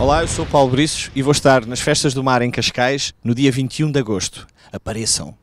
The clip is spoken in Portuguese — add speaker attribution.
Speaker 1: Olá, eu sou Paulo Briços e vou estar nas Festas do Mar em Cascais no dia 21 de agosto. Apareçam!